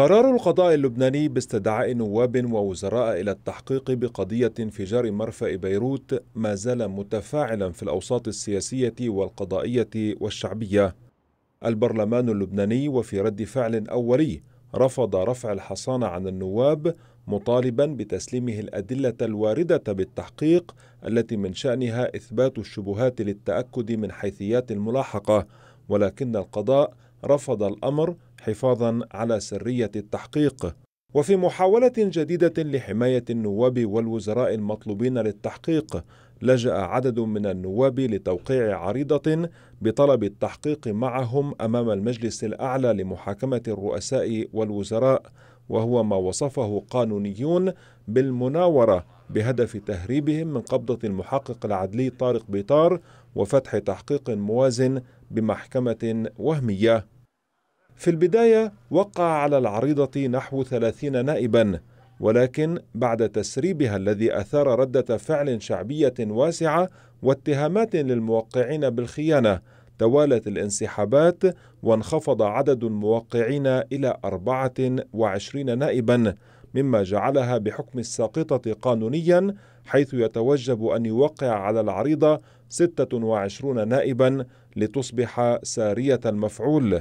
قرار القضاء اللبناني باستدعاء نواب ووزراء إلى التحقيق بقضية انفجار مرفأ بيروت ما زال متفاعلا في الأوساط السياسية والقضائية والشعبية. البرلمان اللبناني وفي رد فعل أولي رفض رفع الحصانة عن النواب مطالبا بتسليمه الأدلة الواردة بالتحقيق التي من شأنها إثبات الشبهات للتأكد من حيثيات الملاحقة ولكن القضاء رفض الامر حفاظا على سريه التحقيق وفي محاوله جديده لحمايه النواب والوزراء المطلوبين للتحقيق لجا عدد من النواب لتوقيع عريضه بطلب التحقيق معهم امام المجلس الاعلى لمحاكمه الرؤساء والوزراء وهو ما وصفه قانونيون بالمناوره بهدف تهريبهم من قبضه المحقق العدلي طارق بيطار وفتح تحقيق موازن بمحكمه وهميه في البداية وقع على العريضة نحو ثلاثين نائبا ولكن بعد تسريبها الذي أثار ردة فعل شعبية واسعة واتهامات للموقعين بالخيانة توالت الانسحابات وانخفض عدد الموقعين إلى 24 نائبا مما جعلها بحكم الساقطة قانونيا حيث يتوجب أن يوقع على العريضة ستة وعشرون نائبا لتصبح سارية المفعول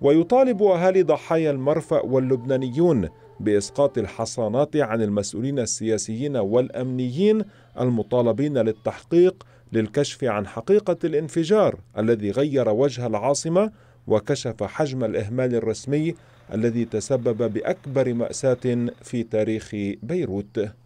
ويطالب أهالي ضحايا المرفأ واللبنانيون بإسقاط الحصانات عن المسؤولين السياسيين والأمنيين المطالبين للتحقيق للكشف عن حقيقة الانفجار الذي غير وجه العاصمة وكشف حجم الإهمال الرسمي الذي تسبب بأكبر مأساة في تاريخ بيروت